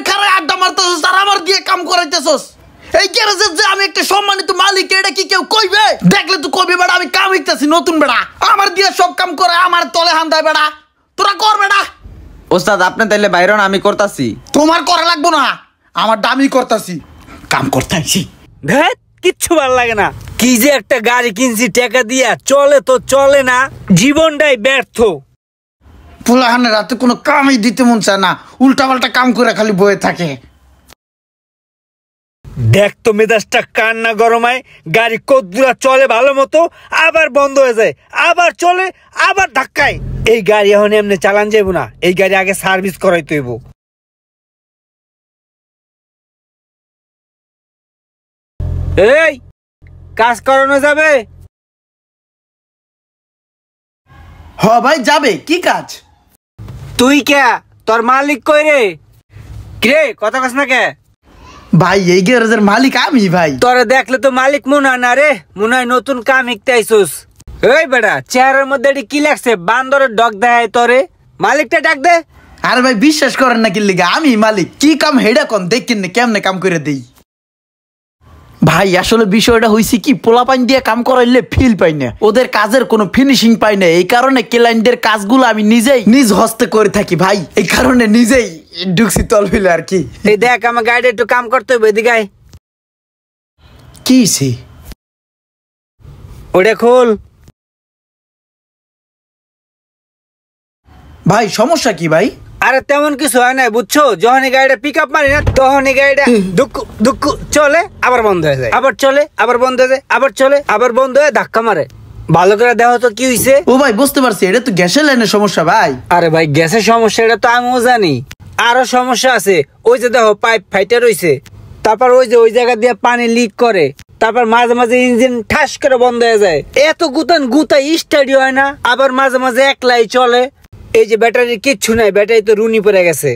এখানে আড্ডা আর আমার দিয়ে কাম এই যে আমি একটা সম্মানিত কি কেউ কইবে দেখলে কবি বেড়া আমি নতুন বেড়া আমার দিয়ে সব কাম করে আমার তলে হান্দায় বেড়া তোরা ওস্তাদ তাইলে আমি করতাছি তোমার করা লাগবো না আমার দামি করতাছি কাম করতাছি কিচ্ছু ভালো লাগে না কি যে একটা গাড়ি কিনছি টাকা দিয়া চলে তো চলে না জীবনটাই ব্যর্থ পুলাহানে রাতে কোনো কামই দিতে মন চায় না উল্টাপাল্টা কাম করে খালি বয়ে থাকে দেখ তো মেজাজটা না গরমায় গাড়ি কদ্দুরা চলে ভালো মতো আবার বন্ধ হয়ে যায় আবার চলে আবার ধাক্কায় এই গাড়ি এখন এমনি চালান যাইব না এই গাড়ি আগে সার্ভিস করাইতে তৈব এই কাজ করানো যাবে হ ভাই যাবে কি কাজ তুই কে তোর মালিক কই রে কে কথা কস না কে ভাই এই গ্যারেজের মালিক আমি ভাই তোরে দেখলে তো মালিক মনে হয় না রে মনে হয় নতুন কাম শিখতে আইসুস এই বেটা চেহারার মধ্যে এটি কি লাগছে বান্দরের ডগ দেয় তোরে মালিকটা ডাক দে আর ভাই বিশ্বাস করেন না কি লিগা আমি মালিক কি কাম হেডা কোন দেখিন কেমনে কাম করে দেই ভাই আসলে বিষয়টা হয়েছে কি পোলাপাইন দিয়ে কাম করাইলে ফিল পাই না ওদের কাজের কোনো ফিনিশিং পাই না এই কারণে ক্লাইন্টের কাজগুলো আমি নিজেই নিজ হস্তে করে থাকি ভাই এই কারণে নিজেই ঢুকছি তলফিলে আর কি এই দেখ আমার গাইড একটু কাম করতে হবে এদিকে কি সে ওটা খোল ভাই সমস্যা কি ভাই আরে তেমন কিছু হয় না বুঝছো যখন এই গাড়িটা পিক আপ মারি না তখন এই গাড়িটা দুঃখ দুঃখ চলে আবার বন্ধ হয়ে যায় আবার চলে আবার বন্ধ হয়ে যায় আবার চলে আবার বন্ধ হয়ে ধাক্কা মারে ভালো করে দেখো তো কি হইছে ও ভাই বুঝতে পারছি এটা তো গ্যাসের লাইনের সমস্যা ভাই আরে ভাই গ্যাসের সমস্যা এটা তো আমিও জানি আরো সমস্যা আছে ওই যে দেখো পাইপ ফাইটে রয়েছে তারপর ওই যে ওই জায়গা দিয়ে পানি লিক করে তারপর মাঝে মাঝে ইঞ্জিন ঠাস করে বন্ধ হয়ে যায় এত গুতান গুতাই স্টাডি হয় না আবার মাঝে মাঝে একলাই চলে এই যে ব্যাটারির কিচ্ছু নাই ব্যাটারি তো রুনি পড়ে গেছে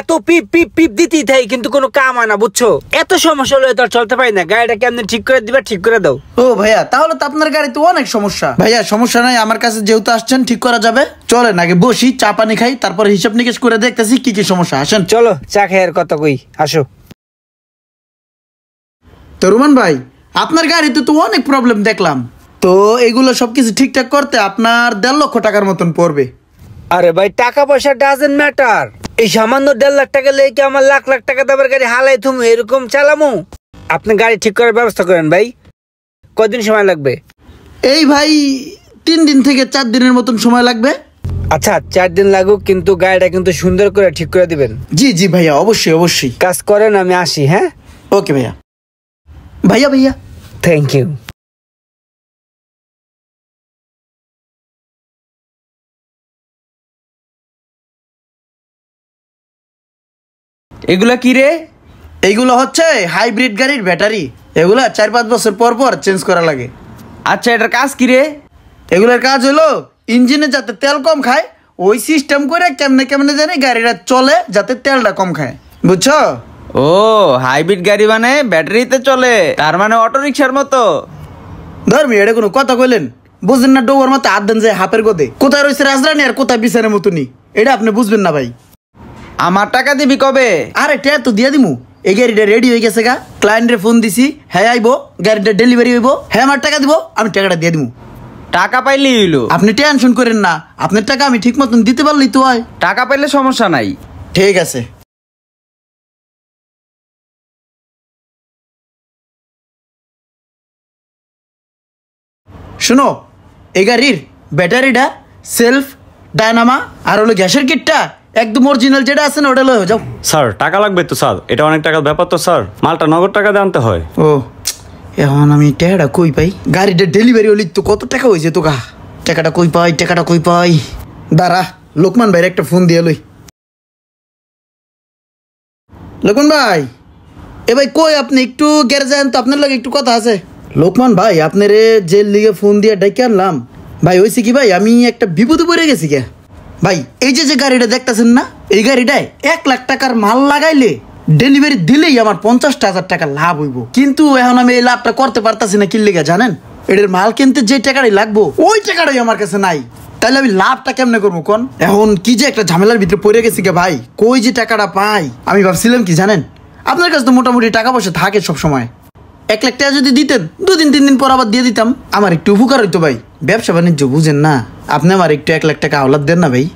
এত পিপ পিপ পিপ দিতেই থাই কিন্তু কোনো কাম হয় না বুঝছো এত সমস্যা হলে তো চলতে পারি না গাড়িটা কেমন ঠিক করে দিবা ঠিক করে দাও ও ভাইয়া তাহলে তো আপনার গাড়িতে অনেক সমস্যা ভাইয়া সমস্যা নাই আমার কাছে যেহেতু আসছেন ঠিক করা যাবে চলে আগে বসি চা পানি খাই তারপর হিসাব নিকেশ করে দেখতেছি কি কি সমস্যা আসেন চলো চা আর কথা কই আসো তো রুমান ভাই আপনার গাড়িতে তো অনেক প্রবলেম দেখলাম তো এগুলো সবকিছু ঠিকঠাক করতে আপনার দেড় লক্ষ টাকার মতন পড়বে আরে ভাই টাকা পয়সা ডাজেন ম্যাটার এই সামান্য দেড় লাখ টাকা লেগে কি আমার লাখ লাখ টাকা দাবার গাড়ি হালাই থুমু এরকম চালামু আপনি গাড়ি ঠিক করার ব্যবস্থা করেন ভাই কদিন সময় লাগবে এই ভাই তিন দিন থেকে চার দিনের মতন সময় লাগবে আচ্ছা চার দিন লাগুক কিন্তু গাড়িটা কিন্তু সুন্দর করে ঠিক করে দিবেন জি জি ভাইয়া অবশ্যই অবশ্যই কাজ করেন আমি আসি হ্যাঁ ওকে ভাইয়া ভাইয়া ভাইয়া থ্যাংক ইউ এগুলা কি রে এগুলো হচ্ছে হাইব্রিড গাড়ির ব্যাটারি এগুলা চার পাঁচ বছর পর পর চেঞ্জ করা লাগে আচ্ছা এটার কাজ কি রে এগুলোর কাজ হলো ইঞ্জিনে যাতে তেল কম খায় ওই সিস্টেম করে কেমনে কেমনে জানি গাড়িটা চলে যাতে তেলটা কম খায় বুঝছো ও হাইব্রিড গাড়ি মানে ব্যাটারিতে চলে তার মানে অটো রিক্সার মতো ধর্মী এটা কোনো কথা কইলেন বুঝলেন না ডোবর মতো আদেন দেন যে হাফের গদে কোথায় রয়েছে রাজরানি আর কোথায় বিছানের মতনই এটা আপনি বুঝবেন না ভাই আমার টাকা দিবি কবে আরে ট্যাব তো দিয়ে দিমু এই গাড়িটা রেডি হয়ে গেছে গা ক্লায়েন্টের ফোন দিছি হ্যাঁ আইবো গাড়িটা ডেলিভারি হইব হ্যাঁ আমার টাকা দিব আমি টাকাটা দিয়ে দিমু টাকা পাইলে হইলো আপনি টেনশন করেন না আপনার টাকা আমি ঠিক মতন দিতে পারলেই তো হয় টাকা পাইলে সমস্যা নাই ঠিক আছে শুনো এই গাড়ির ব্যাটারিটা সেলফ ডায়নামা আর হলো গ্যাসের কিটটা একদম অরিজিনাল যেটা আছে না ওটা লয়ে যাও স্যার টাকা লাগবে তো স্যার এটা অনেক টাকার ব্যাপার তো স্যার মালটা নগদ টাকা দিয়ে আনতে হয় ও এখন আমি টাকাটা কই পাই গাড়িটা ডেলিভারি হলি তো কত টাকা হয়েছে তো গা টাকাটা কই পাই টাকাটা কই পাই দাঁড়া লোকমান ভাইয়ের একটা ফোন দিয়ে লই লোকমান ভাই এ ভাই কই আপনি একটু গ্যারেজে আন তো আপনার লগে একটু কথা আছে লোকমান ভাই আপনারে জেল লিগে ফোন দিয়ে ডেকে আনলাম ভাই হয়েছে কি ভাই আমি একটা বিপদে পড়ে গেছি কে ভাই এই যে যে গাড়িটা দেখতেছেন না এই গাড়িটায় এক লাখ টাকার মাল লাগাইলে ডেলিভারি দিলেই আমার পঞ্চাশটা হাজার টাকা লাভ হইব কিন্তু এখন আমি এই লাভটা করতে পারতাছি না কি জানেন এটার মাল কিনতে যে টাকাটাই লাগবো ওই টাকাটাই আমার কাছে নাই তাহলে আমি লাভটা কেমনে করবো কোন এখন কি যে একটা ঝামেলার ভিতরে পড়ে গেছি কে ভাই কই যে টাকাটা পাই আমি ভাবছিলাম কি জানেন আপনার কাছে তো মোটামুটি টাকা পয়সা থাকে সব সময় এক লাখ টাকা যদি দিতেন দুদিন তিন দিন পর আবার দিয়ে দিতাম আমার একটু উপকার হইতো ভাই ব্যবসা বাণিজ্য বুঝেন না আপনি আমার একটু এক লাখ টাকা আওলাদ দেন না ভাই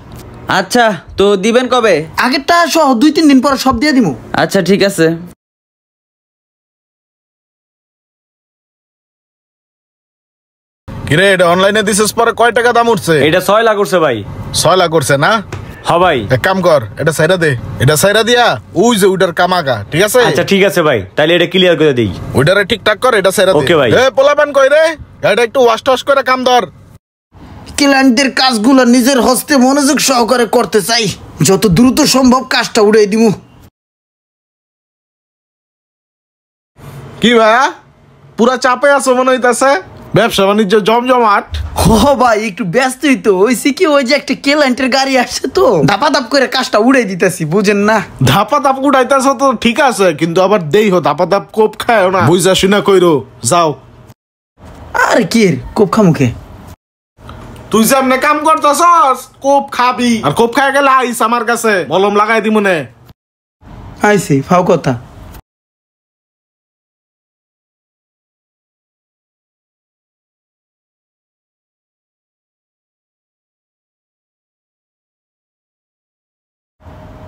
আচ্ছা তো দিবেন কবে আগেরটা সহ দুই তিন দিন পর সব দিয়ে দিব আচ্ছা ঠিক আছে কিরে এটা অনলাইনে দিছিস পরে কয় টাকা দাম উঠছে এটা ছয় লাখ উঠছে ভাই ছয় লাখ উঠছে না হবাই হ্যাঁ এক কাম কর এটা সাইরা দে এটা সাইরা দিয়া উই যে উডার কামাগা ঠিক আছে আচ্ছা ঠিক আছে ভাই তাহলে এটা ক্লিয়ার করে দেই ওইটারে ঠিকঠাক কর এটা সাইরা দে ওকে ভাই এ পোলাপান কই রে এটা একটু ওয়াশ টস করে কাম ধর ক্লায়েন্টদের কাজগুলো নিজের হস্তে মনোযোগ সহকারে করতে চাই যত দ্রুত সম্ভব কাজটা উড়াই দিমু কি ভাই পুরা চাপে আছো মনে হইতাছে ব্যবসা বাণিজ্য জমজমাট ও ভাই একটু ব্যস্তই তো হইছে কি ওই যে একটা কেলান্টের গাড়ি আসছে তো ধাপা ধাপ করে কাজটা উড়াই দিতেছি বুঝেন না ধাপা ধাপ উড়াইতেছ তো ঠিক আছে কিন্তু আবার দেই হো ধাপা ধাপ কোপ খায় না বুঝা শুনা কইরো যাও আর কি কোপ খামুকে তুই যে এমনি কাম করতেছস কোপ খাবি আর কোপ খায় গেলে আইস আমার কাছে মলম লাগাই দিমনে আইসি ফাও কথা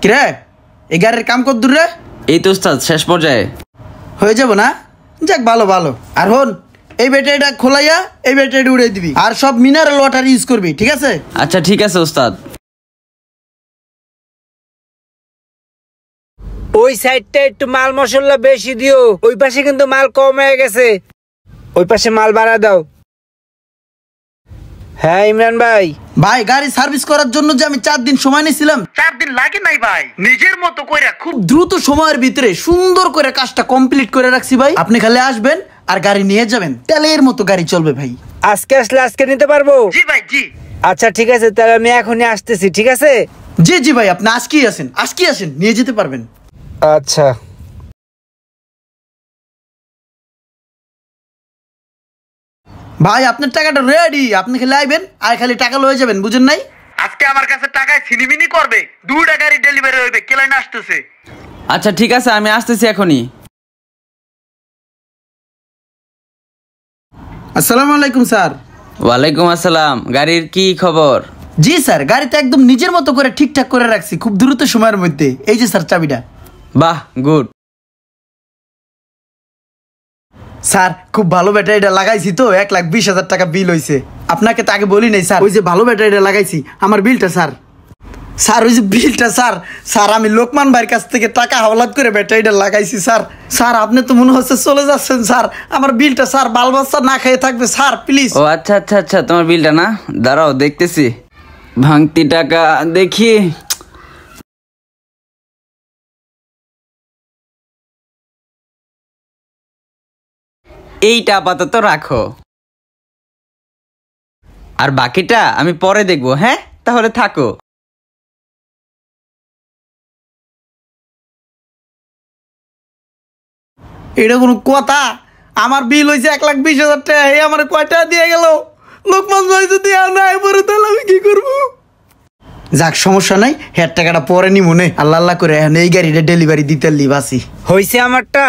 কিরে এই গাড়ির কাম কর দূরে রে এই তো উস্তাদ শেষ পর্যায়ে হয়ে যাব না যাক ভালো ভালো আর হন এই ব্যাটারিটা খোলাইয়া এই ব্যাটারিটা উড়ে দিবি আর সব মিনারেল ওয়াটার ইউজ করবি ঠিক আছে আচ্ছা ঠিক আছে উস্তাদ ওই সাইডটা একটু মাল মশলা বেশি দিও ওই পাশে কিন্তু মাল কম হয়ে গেছে ওই পাশে মাল বাড়া দাও হ্যাঁ ইমরান ভাই ভাই গাড়ি সার্ভিস করার জন্য যে আমি চার দিন সময় নিয়েছিলাম চার দিন লাগে নাই ভাই নিজের মতো করে খুব দ্রুত সময়ের ভিতরে সুন্দর করে কাজটা কমপ্লিট করে রাখছি ভাই আপনি খালি আসবেন আর গাড়ি নিয়ে যাবেন তেলের মতো গাড়ি চলবে ভাই আজকে আসলে আজকে নিতে পারবো জি ভাই জি আচ্ছা ঠিক আছে তাহলে আমি এখনই আসতেছি ঠিক আছে জি জি ভাই আপনি আজকেই আসেন আজকেই আসেন নিয়ে যেতে পারবেন আচ্ছা ভাই আপনার টাকাটা রেডি আপনি খালি আইবেন আর খালি টাকা লয়ে যাবেন বুঝেন নাই আজকে আমার কাছে টাকায় সিনিমিনি করবে দুটা গাড়ি ডেলিভারি হইবে না আসতেছে আচ্ছা ঠিক আছে আমি আসতেছি এখনই আসসালামু আলাইকুম স্যার ওয়ালাইকুম আসসালাম গাড়ির কি খবর জি স্যার গাড়িটা একদম নিজের মতো করে ঠিকঠাক করে রাখছি খুব দ্রুত সময়ের মধ্যে এই যে স্যার চাবিটা বাহ গুড স্যার খুব ভালো ব্যাটারিটা লাগাইছি তো এক লাখ বিশ হাজার টাকা বিল হয়েছে আপনাকে তো আগে বলি নাই স্যার ওই যে ভালো ব্যাটারিটা লাগাইছি আমার বিলটা স্যার স্যার ওই যে বিলটা স্যার স্যার আমি লোকমান ভাইয়ের কাছ থেকে টাকা হাওলাত করে ব্যাটারিটা লাগাইছি স্যার স্যার আপনি তো মনে হচ্ছে চলে যাচ্ছেন স্যার আমার বিলটা স্যার বাল বাচ্চা না খেয়ে থাকবে স্যার প্লিজ ও আচ্ছা আচ্ছা আচ্ছা তোমার বিলটা না দাঁড়াও দেখতেছি ভাঙতি টাকা দেখি এইটা আপাতত রাখো আর বাকিটা আমি পরে দেখবো হ্যাঁ তাহলে থাকো এটা কোনো কথা আমার বিল হয়েছে এক লাখ বিশ হাজার টাকা এই আমার কয় টাকা দিয়ে গেল লোকমান ভাই যদি নাই পরে তাহলে আমি কি করবো যাক সমস্যা নাই হেড টাকাটা পরে নি মনে আল্লাহ আল্লাহ করে এখন এই গাড়িটা ডেলিভারি দিতে লিবাসি হয়েছে আমারটা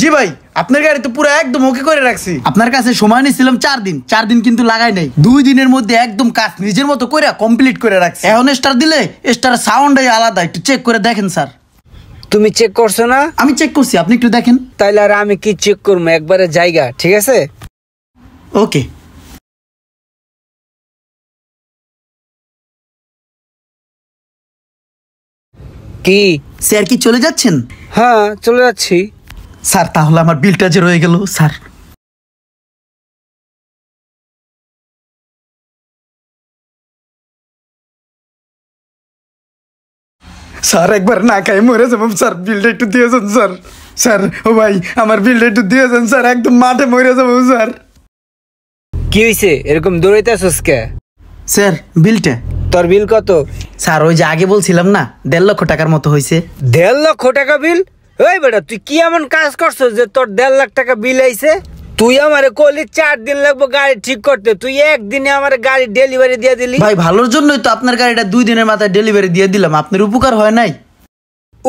জি ভাই আপনার গাড়ি তো পুরো একদম ওকে করে রাখছি আপনার কাছে সময় নিয়েছিলাম চার দিন চার দিন কিন্তু লাগাই নাই দুই দিনের মধ্যে একদম কাজ নিজের মতো করে কমপ্লিট করে রাখছি এখন স্টার দিলে স্টার সাউন্ড আলাদা একটু চেক করে দেখেন স্যার তুমি চেক করছো না আমি চেক করছি আপনি একটু দেখেন তাইলে আর আমি কি চেক করবো একবারে জায়গা ঠিক আছে ওকে কি স্যার কি চলে যাচ্ছেন হ্যাঁ চলে যাচ্ছি স্যার তাহলে আমার বিলটা যে রয়ে গেল স্যার স্যার একবার না খাই মরে যাবো স্যার বিলটা একটু দিয়েছেন স্যার স্যার ও ভাই আমার বিলটা একটু দিয়েছেন স্যার একদম মাঠে মরে যাবো স্যার কি হয়েছে এরকম দৌড়াইতেছস কে স্যার বিলটা তোর বিল কত স্যার ওই যে আগে বলছিলাম না দেড় লক্ষ টাকার মতো হয়েছে দেড় লক্ষ টাকা বিল ওই বেটা তুই কি এমন কাজ করছো যে তোর দেড় লাখ টাকা বিল আইছে তুই আমারে কলি চার দিন লাগবো গাড়ি ঠিক করতে তুই একদিনে আমার গাড়ি ডেলিভারি দিয়ে দিলি ভাই ভালোর জন্যই তো আপনার গাড়িটা দুই দিনের মাথায় ডেলিভারি দিয়ে দিলাম আপনার উপকার হয় নাই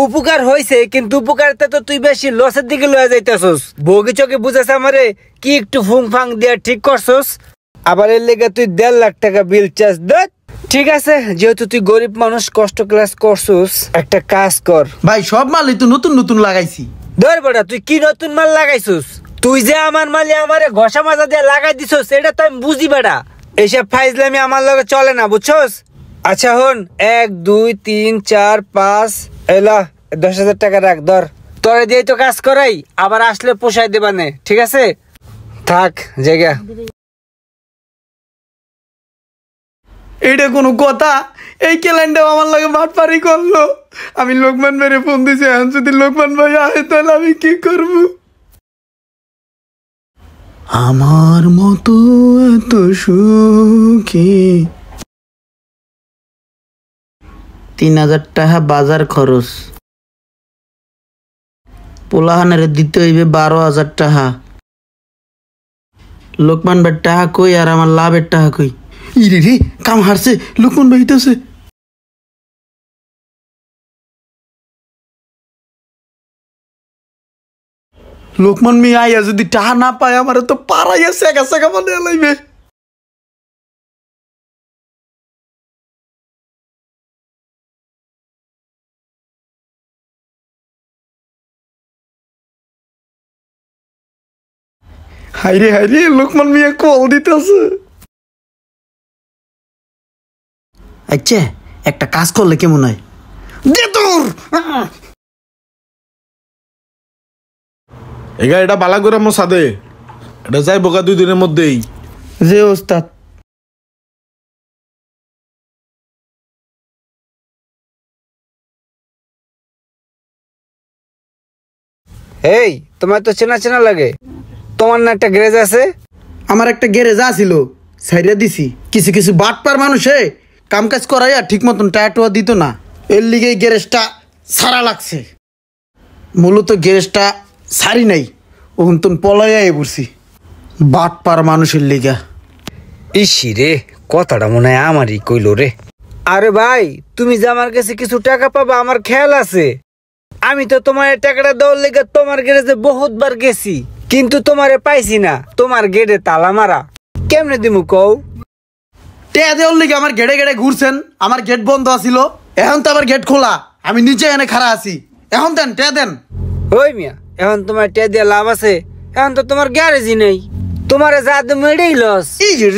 উপকার হয়েছে কিন্তু উপকারটা তো তুই বেশি লসের দিকে লয়ে যাইতেছস বগি চোখে বুঝেছে আমারে কি একটু ফুং ফাং দিয়ে ঠিক করছস আবার এর লেগে তুই দেড় লাখ টাকা বিল চাস দেখ ঠিক আছে যেহেতু তুই গরিব মানুষ কষ্ট ক্লাস করছিস একটা কাজ কর ভাই সব মালই তো নতুন নতুন লাগাইছি ধর বেটা তুই কি নতুন মাল লাগাইছিস তুই যে আমার মালে আমারে ঘষা মাজা দিয়ে লাগাই দিস এটা তো আমি বুঝি বেটা এইসব ফাইজলামি আমার লগে চলে না বুঝছস আচ্ছা হন এক দুই তিন চার পাঁচ এলা দশ হাজার টাকা রাখ ধর তোরে দিয়ে তো কাজ করাই আবার আসলে পোষায় দেবানে ঠিক আছে থাক জায়গা এটা কোনো কথা এই ক্যালেন্ডার আমার লাগে বাটপারি করলো আমি লোকমান ভাইয়ের ফোন দিছি এখন যদি লোকমান ভাই আসে তাহলে আমি কি করব আমার মতো এত সুখী তিন হাজার টাকা বাজার খরচ পোলাহানের দিতে হইবে বারো হাজার টাকা লোকমান ভাই টাকা কই আর আমার লাভের টাকা কই ইরে রে কাম হারছে লুকমন বাহিতেছে লোকমান মি আইয়া যদি টাহা না পায় আমার তো পারাইয়া সেগা সেগা মানে লাইবে হাইরে হাইরে লোকমান মিয়া কল দিতেছে আচ্ছে একটা কাজ করলে কেমন হয় দে তোর এগা এটা এটা যাই বোকা দুই দিনের মধ্যেই যে ওস্তাদ এই তোমার তো চেনা চেনা লাগে তোমার না একটা গ্যারেজ আছে আমার একটা গ্যারেজ আছিল সাইরা দিছি কিছু কিছু বাটপার মানুষে কাম কাজ করাইয়া ঠিক মতন টায়ারটোয়া দিত না এর লিগে গ্যারেজটা সারা লাগছে মূলত গ্যারেজটা সারি নাই তো পলাইয়াই বসি বাট পার মানুষের লিগা ইসি রে কথাটা মনে হয় আমারই কইল রে আরে ভাই তুমি যে আমার কাছে কিছু টাকা পাবা আমার খেয়াল আছে আমি তো তোমার টাকাটা দেওয়ার লেগে তোমার গেটে বহুতবার গেছি কিন্তু তোমারে পাইছি না তোমার গেটে তালা মারা কেমনে দিমু কও টেয়া দেওয়ার লিগে আমার গেড়ে গেড়ে ঘুরছেন আমার গেট বন্ধ আছিল এখন তো আমার গেট খোলা আমি নিচে এনে খাড়া আছি এখন দেন টেয়া দেন ওই মিয়া এখন তোমার টেয়া দেওয়া লাভ আছে এখন তো তোমার গ্যারেজই নেই তোমার যা তুমি এটাই লস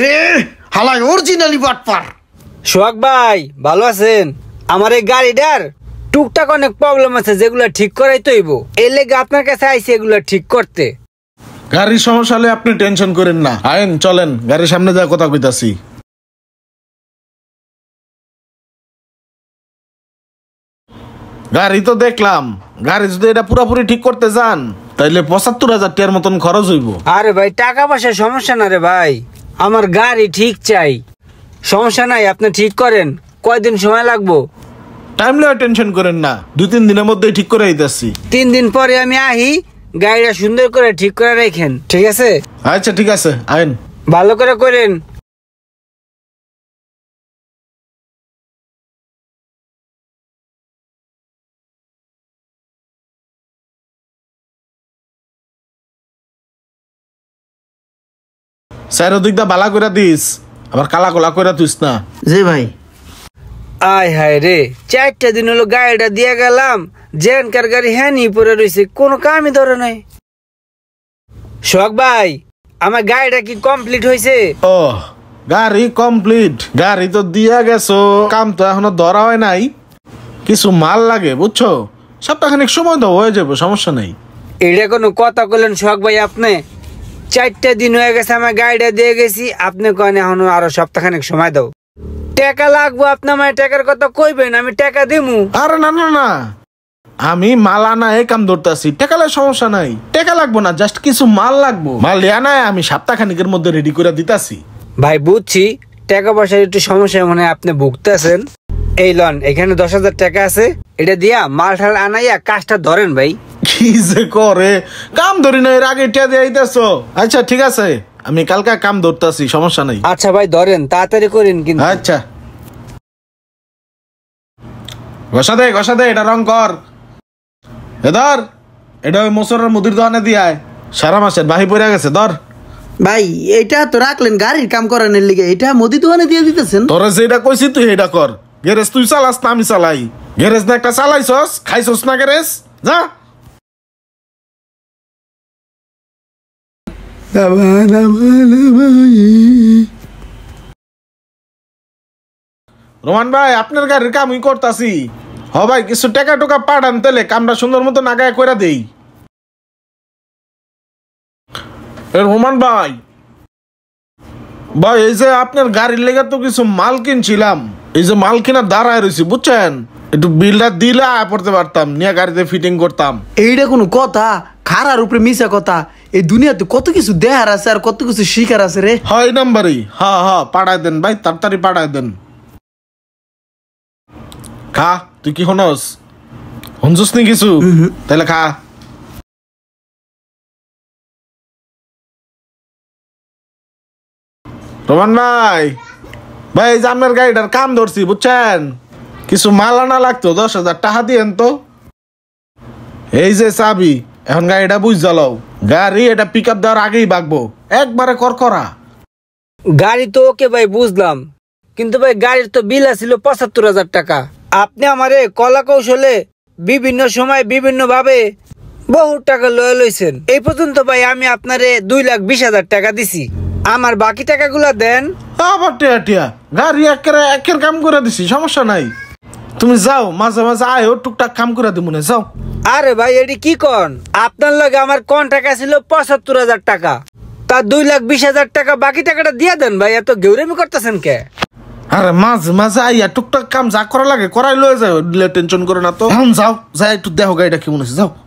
রে হালাই অরিজিনালি বাটপার সোহাগ ভাই ভালো আছেন আমার এই গাড়িটার টুকটাক অনেক প্রবলেম আছে যেগুলো ঠিক করাই তৈব এর লেগে আপনার কাছে আইসি এগুলো ঠিক করতে গাড়ির সমস্যা হলে আপনি টেনশন করেন না আইন চলেন গাড়ির সামনে যা কথা কইতাছি গাড়ি তো দেখলাম গাড়ি যদি এটা পুরোপুরি ঠিক করতে যান তাইলে পঁচাত্তর হাজার টাকার মতন খরচ হইব আরে ভাই টাকা পয়সার সমস্যা না রে ভাই আমার গাড়ি ঠিক চাই সমস্যা নাই আপনি ঠিক করেন কয়দিন সময় লাগবো টাইম লয়ে টেনশন করেন না দু তিন দিনের মধ্যেই ঠিক করে আইতাছি তিন দিন পরে আমি আহি গাড়িটা সুন্দর করে ঠিক করে রাখেন ঠিক আছে আচ্ছা ঠিক আছে আইন ভালো করে করেন স্যার ওদিক দা বালা করে দিস আবার কালা কলা করে তুইস না জি ভাই আয় হায় রে চারটা দিন হলো গাড়িটা দিয়ে গেলাম জেনকার গাড়ি হ্যানি পরে পড়ে রয়েছে কোনো কামই ধরে নাই শখ ভাই আমার গাড়িটা কি কমপ্লিট হয়েছে ও গাড়ি কমপ্লিট গাড়ি তো দিয়া গেছো কাম তো এখনো ধরা হয় নাই কিছু মাল লাগে বুঝছো সপ্তাহখানিক সময় দাও হয়ে যাবে সমস্যা নেই এটা কোনো কথা কলেন শখ ভাই আপনি চারটা দিন হয়ে গেছে আমার গাড়িটা দিয়ে গেছি আপনি কেন এখনো আরো সপ্তাহখানেক সময় দাও টাকা লাগবো আপনি মায়ের টাকার কথা কইবেন আমি টাকা দিমু আরে না না না আমি মাল আনায় কাম ধরতেছি টেকালে সমস্যা নাই টেকা লাগবো না জাস্ট কিছু মাল লাগবো মাল নাই আমি সপ্তাহখানিকের মধ্যে রেডি করে দিতাছি ভাই বুঝছি টাকা পয়সার একটু সমস্যা মনে হয় আপনি ভুগতেছেন এই লন এখানে দশ হাজার টাকা আছে এটা দিয়া মাল ঠাল আনাইয়া কাজটা ধরেন ভাই কি যে করে কাম ধরি না এর আগে এটা দিয়ে আইতেছো আচ্ছা ঠিক আছে আমি কালকা কাম ধরতাছি সমস্যা নাই আচ্ছা ভাই ধরেন তাড়াতাড়ি করেন কিন্তু আচ্ছা ঘষা দে ঘষা দে এটা রং কর এ ধর এটা ওই মোসরের মুদির দোকানে দিয়ায় সারা মাসের বাহি পড়ে গেছে ধর ভাই এটা তো রাখলেন গাড়ির কাম করানোর লিগে এটা মোদি দোকানে দিয়ে দিতেছেন তোরা যেটা কইছি তুই এটা কর গ্যারেজ তুই চালাস না আমি চালাই গ্যারেজ না একটা চালাইছস খাইছস না গ্যারেজ যা রোমান ভাই আপনার গাড়ির কামই করতাছি হ ভাই কিছু টাকা টোকা পাঠান তেলে কামটা সুন্দর মতো নাগায় করে দেই রোমান ভাই ভাই এই যে আপনার গাড়ির লেগে তো কিছু মাল কিনছিলাম এই যে মাল কিনা দাঁড়ায় রয়েছি বুঝছেন একটু বিলটা দিলে আয় পড়তে পারতাম নিয়ে গাড়িতে ফিটিং করতাম এইটা কোনো কথা খারার উপরে মিশা কথা এই দুনিয়াতে কত কিছু দেহার আছে আর কত কিছু শিখার আছে রে হয় নাম্বারই হা হা পাড়াই দেন ভাই তাড়াতাড়ি পাঠায় দেন খা তুই কি হনস হনসুস নি কিছু তাহলে খা রোমান ভাই ভাই জামের গাড়িটার কাম ধরছি বুঝছেন কিছু মাল আনা লাগতো দশ হাজার টাকা দিয়েন তো এই যে চাবি এখন গাড়িটা বুঝ জ্বালাও গাড়ি এটা পিক আপ দেওয়ার আগেই বাগবো একবারে করকরা গাড়ি তো ওকে ভাই বুঝলাম কিন্তু ভাই গাড়ির তো বিল আছিল পঁচাত্তর হাজার টাকা আপনি আমারে কলা কৌশলে বিভিন্ন সময় বিভিন্নভাবে বহু টাকা লয়ে লইছেন এই পর্যন্ত ভাই আমি আপনারে দুই লাখ বিশ হাজার টাকা দিছি আমার বাকি টাকাগুলো দেন আবার টিয়া টিয়া গাড়ি একের একের কাম করে দিছি সমস্যা নাই তুমি যাও মাঝে মাঝে আয়ো টুকটাক কাম করে দিব না যাও আরে ভাই এটি কি কন আপনার লগে আমার কন টাকা ছিল পঁচাত্তর হাজার টাকা তা দুই লাখ বিশ হাজার টাকা বাকি টাকাটা দিয়ে দেন ভাই এত গেউরেমি করতেছেন কে আরে মাঝে মাঝে আইয়া টুকটাক কাম যা করা লাগে করাই লয়ে যাও টেনশন করে না তো যাও যাই একটু দেহ গাড়িটা কেমন আছে যাও